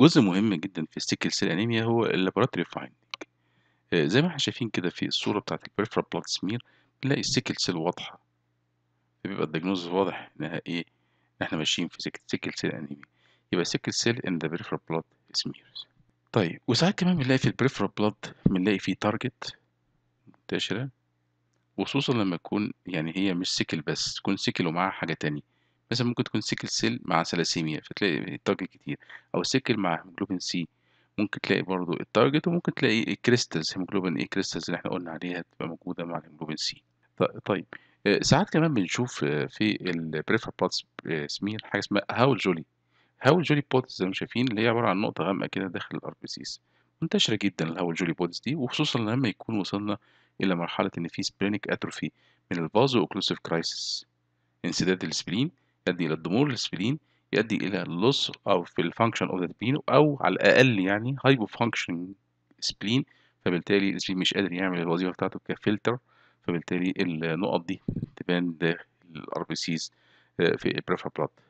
جزء مهم جدا في السيكل سيل انيميا هو اللابوراتوري آه، فايندنج زي ما احنا شايفين كده في الصورة بتاعة البريفرال بلاد سمير بنلاقي السيكل سيل واضحة بيبقى الدياجنوز واضح انها ايه ان احنا ماشيين في سيكل سيل انيميا يبقى سيكل سيل ان ذا بريفرال بلاد سمير طيب وساعات كمان بنلاقي في البريفرال بلاد بنلاقي فيه تارجت منتشرة وخصوصا لما تكون يعني هي مش سيكل بس تكون سيكل ومعاها حاجة تانية مثلا ممكن تكون سيكل سيل مع سلاسيميا فتلاقي التارجت كتير او سيكل مع هيموجلوبين سي ممكن تلاقي برضو التارجت وممكن تلاقي الكريستالز هيموجلوبين ايه كريستالز اللي احنا قلنا عليها تبقى موجوده مع الهيموجلوبين سي طيب آه، ساعات كمان بنشوف آه، في البريفر بوتس سمير حاجه اسمها هاول جولي هاول جولي بوتس زي ما شايفين اللي هي عباره عن نقطه غامقه كده داخل الاربسيس منتشره جدا الهاول جولي بودز دي وخصوصا لما يكون وصلنا الى مرحله ان في سبرينيك اتروفي من الفازو اوكلوسيف كرايسيس انسداد السبلين يؤدي إلى الضمور الأسفلين يؤدي إلى loss أو في الفانكشن أوف the spleen أو على الأقل يعني هايبو فانكشن سبلين فبالتالي السبلين مش قادر يعمل الوظيفة بتاعته كفلتر فبالتالي النقط دي تبان الار بي سيز في البريفر بلاد